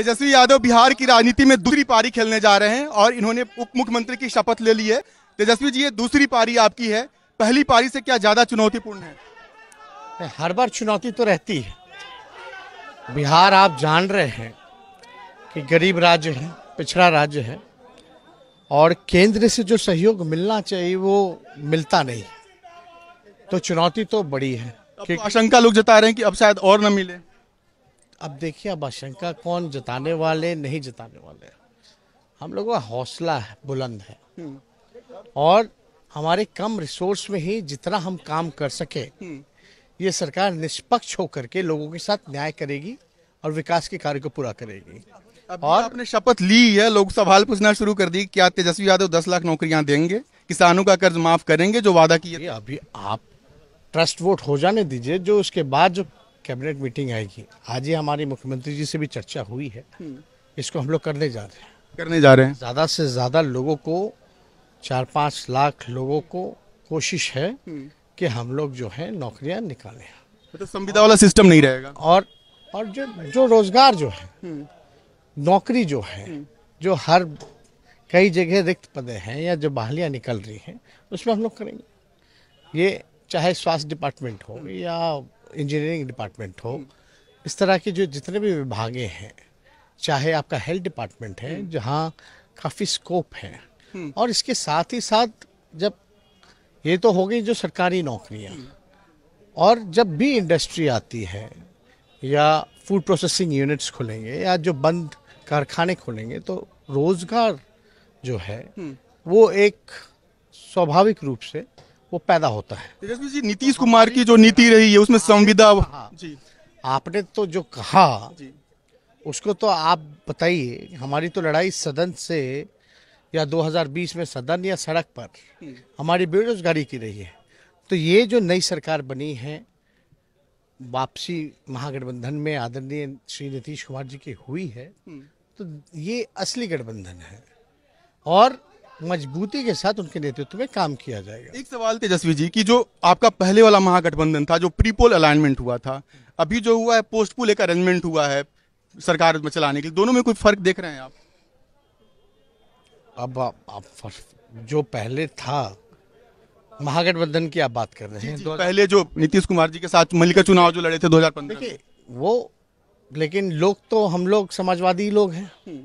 तेजस्वी यादव बिहार की राजनीति में दूसरी पारी खेलने जा रहे हैं और इन्होंने उप मुख्यमंत्री की शपथ ले ली है तेजस्वी जी ये दूसरी पारी आपकी है पहली पारी से क्या ज्यादा चुनौतीपूर्ण है हर बार चुनौती तो रहती है बिहार आप जान रहे हैं कि गरीब राज्य है पिछड़ा राज्य है और केंद्र से जो सहयोग मिलना चाहिए वो मिलता नहीं तो चुनौती तो बड़ी है तो आशंका लोग जता रहे हैं कि अब शायद और न मिले अब देखिए अब आशंका कौन जताने वाले नहीं जताने वाले हम लोगों का हौसला है बुलंद है हम्म। और हमारे कम रिसोर्स में ही जितना हम काम कर सके हम्म। ये सरकार निष्पक्ष होकर के लोगों के साथ न्याय करेगी और विकास के कार्य को पूरा करेगी और आपने शपथ ली है लोग सवाल पूछना शुरू कर दी क्या तेजस्वी यादव दस लाख नौकरियां देंगे किसानों का कर्ज माफ करेंगे जो वादा किए अभी आप ट्रस्ट वोट हो जाने दीजिए जो उसके बाद जो कैबिनेट मीटिंग आएगी आज ही हमारी मुख्यमंत्री जी से भी चर्चा हुई है हम्म। इसको हम लोग करने जा रहे हैं करने जा रहे हैं ज़्यादा से ज़्यादा लोगों को चार पाँच लाख लोगों को कोशिश है हम्म। कि हम लोग जो है नौकरियां निकालें तो संविदा वाला सिस्टम नहीं रहेगा और और जो जो रोजगार जो है हम्म। नौकरी जो है जो हर कई जगह रिक्त पदे हैं या जो बहालियां निकल रही हैं उसमें हम लोग करेंगे ये चाहे स्वास्थ्य डिपार्टमेंट हो या इंजीनियरिंग डिपार्टमेंट हो इस तरह के जो जितने भी विभागें हैं चाहे आपका हेल्थ डिपार्टमेंट है हम्म। जहाँ काफ़ी स्कोप है हम्म। और इसके साथ ही साथ जब ये तो हो गई जो सरकारी नौकरियाँ हम्म। और जब भी इंडस्ट्री आती है या फूड प्रोसेसिंग यूनिट्स खुलेंगे या जो बंद कारखाने खुलेंगे तो रोज़गार जो है वो एक स्वाभाविक रूप से वो पैदा होता है तो जी नीतीश कुमार की जो नीति रही है उसमें संविदा तो आपने तो जो कहा उसको तो आप बताइए हमारी तो लड़ाई सदन से या 2020 में सदन या सड़क पर हम्म। हमारी बेरोजगारी की रही है तो ये जो नई सरकार बनी है वापसी महागठबंधन में आदरणीय श्री नीतीश कुमार जी की हुई है हम्म। तो ये असली गठबंधन है और मजबूती के साथ उनके नेतृत्व में काम किया जाएगा एक सवाल तेजस्वी जी की जो आपका पहले वाला महागठबंधन था जो प्रीपोल अलाइनमेंट हुआ था अभी जो हुआ है पोस्ट पुल एक अरेंजमेंट हुआ है सरकार में चलाने के लिए दोनों में कोई फर्क देख रहे हैं आप अब आप, आप जो पहले था महागठबंधन की आप बात कर रहे हैं जी, जी, पहले जो नीतीश कुमार जी के साथ मल्लिका चुनाव जो लड़े थे 2015 देखिए वो लेकिन लोग तो हम लोग समाजवादी लोग हैं हम्म।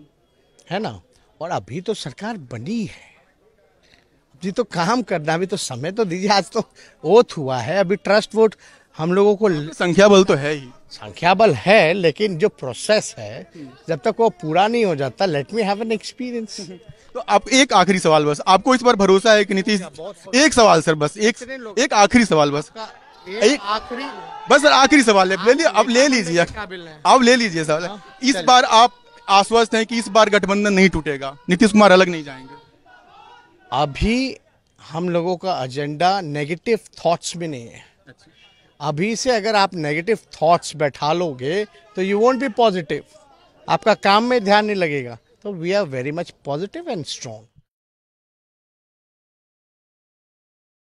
है ना और अभी तो सरकार बनी है अभी तो काम करना अभी तो समय तो दीजिए आज तो ओथ हुआ है अभी ट्रस्ट वोट हम लोगों को तो संख्या बल तो है ही संख्या बल है लेकिन जो प्रोसेस है जब तक वो पूरा नहीं हो जाता let me have an experience तो आप एक आखिरी सवाल बस आपको इस पर भरोसा है कि नीतीश अच्छा, एक सवाल सर बस एक एक आखिरी सवाल बस एक आखिरी बस सर आखिरी सवाल है अब ले लीजिए अब ले लीजिए सवाल हाँ, इस बार आप आश्वस्त हैं कि इस बार गठबंधन नहीं टूटेगा नीतीश कुमार अलग नहीं जाएंगे अभी हम लोगों का एजेंडा नेगेटिव थॉट्स में नहीं है अच्छा। अभी से अगर आप नेगेटिव थॉट्स बैठा लोगे तो यू वोंट बी पॉजिटिव आपका काम में ध्यान नहीं लगेगा तो we are very much positive and strong